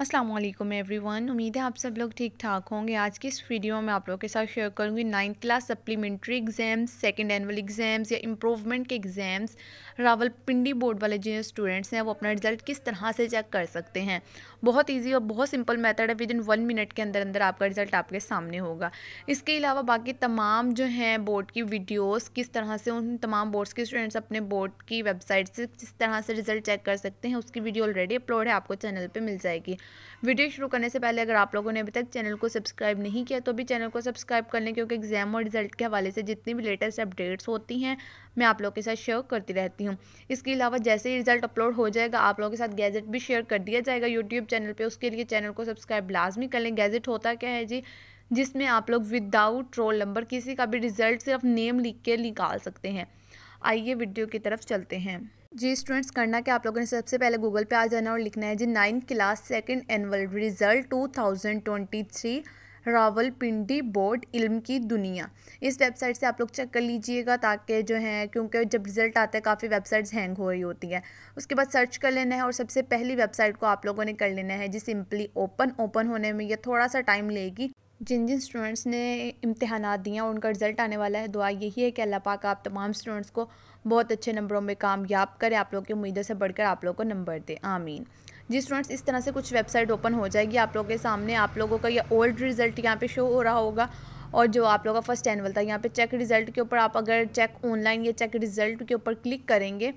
Aslam every one उम्मीद है आप सब लोग ठीक ठाक होंगे आज की इस वीडियो में आप लोगों के साथ शेयर करूँगी ninth class supplementary exams second annual exams या इम्प्रूवमेंट के एग्ज़ाम्स रावलपिंडी बोर्ड वाले जो स्टूडेंट्स हैं वो अपना रिजल्ट किस तरह से चेक कर सकते हैं बहुत ईजी और बहुत सिंपल मैथड है विद इन वन मिनट के अंदर अंदर आपका रिजल्ट आपके सामने होगा इसके अलावा बाकी तमाम जो हैं बोर्ड की वीडियोज़ किस तरह से उन तमाम बोर्ड्स के स्टूडेंट्स अपने बोर्ड की वेबसाइट से किस तरह से रिजल्ट चेक कर सकते हैं उसकी वीडियो ऑलरेडी अपलोड है आपको चैनल पर मिल जाएगी वीडियो शुरू करने से पहले अगर आप लोगों ने अभी तक चैनल को सब्सक्राइब नहीं किया तो भी चैनल को सब्सक्राइब कर लें क्योंकि एग्जाम और रिजल्ट के हवाले से जितनी भी लेटेस्ट अपडेट्स होती हैं मैं आप लोगों के साथ शेयर करती रहती हूँ इसके अलावा जैसे ही रिजल्ट अपलोड हो जाएगा आप लोगों के साथ गैजेट भी शेयर कर दिया जाएगा यूट्यूब चैनल पर उसके लिए चैनल को सब्सक्राइब लाजमी कर लें गैजेट होता क्या है जी जिसमें आप लोग विदाउट रोल नंबर किसी का भी रिज़ल्ट सिर्फ नेम लिख के निकाल सकते हैं आइए वीडियो की तरफ चलते हैं जी स्टूडेंट्स करना कि आप लोगों ने सबसे पहले गूगल पे आ जाना और लिखना है जी ninth class second annual result 2023 Rawalpindi board इल्म की दुनिया इस वेबसाइट से आप लोग चेक कर लीजिएगा ताकि जो है क्योंकि जब रिज़ल्ट आता है काफ़ी वेबसाइट्स हैंग हो रही होती हैं उसके बाद सर्च कर लेना है और सबसे पहली वेबसाइट को आप लोगों ने कर लेना है जी सिंपली ओपन ओपन होने में यह थोड़ा सा टाइम लेगी जिन जिन स्टूडेंट्स ने इम्तहान दिए हैं उनका रिज़ल्ट आने वाला है दुआ यही है कि अल्लाह पाक आप तमाम स्टूडेंट्स को बहुत अच्छे नंबरों में कामयाब करें आप लोगों की उम्मीदों से बढ़कर आप लोग को नंबर दें आमीन जी स्टूडेंट्स इस तरह से कुछ वेबसाइट ओपन हो जाएगी आप लोगों के सामने आप लोगों का ये ओल्ड रिज़ल्ट यहाँ पे शो हो रहा होगा और जो आप लोगों का फर्स्ट एनअल था यहाँ पे चेक रिज़ल्ट के ऊपर आप अगर चेक ऑनलाइन या चेक रिज़ल्ट के ऊपर क्लिक करेंगे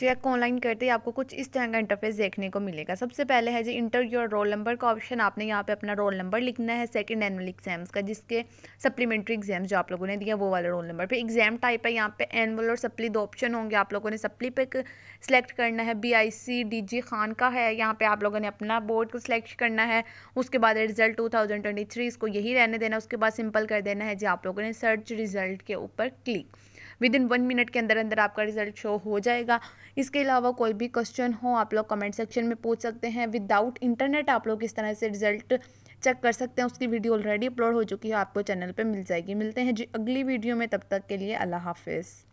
चेक ऑनलाइन करते ही आपको कुछ इस तरह का इंटरफेस देखने को मिलेगा सबसे पहले है जी इंटर योर रोल नंबर का ऑप्शन आपने यहाँ पे अपना रोल नंबर लिखना है सेकंड एनुअल एग्जाम्स का जिसके सप्लीमेंट्री एग्जाम्स जो आप लोगों ने दिया वो वाला रोल नंबर पे एग्जाम टाइप है यहाँ पे एनुअल और सप्ली दो ऑप्शन होंगे आप लोगों ने सप्ली पे सिलेक्ट करना है B I C D G Khan का है यहाँ पर आप लोगों ने अपना बोर्ड को सिलेक्ट करना है उसके बाद result two thousand twenty three इसको यही रहने देना उसके बाद सिंपल कर देना है जी आप लोगों ने सर्च रिजल्ट के ऊपर click within one minute के अंदर अंदर आपका रिजल्ट शो हो जाएगा इसके अलावा कोई भी क्वेश्चन हो आप लोग कमेंट सेक्शन में पूछ सकते हैं विदाउट इंटरनेट आप लोग इस तरह से रिजल्ट चेक कर सकते हैं उसकी वीडियो ऑलरेडी अपलोड हो चुकी है आपको चैनल पर मिल जाएगी मिलते हैं जी अगली वीडियो में तब तक के लिए अल्लाह हाफिज़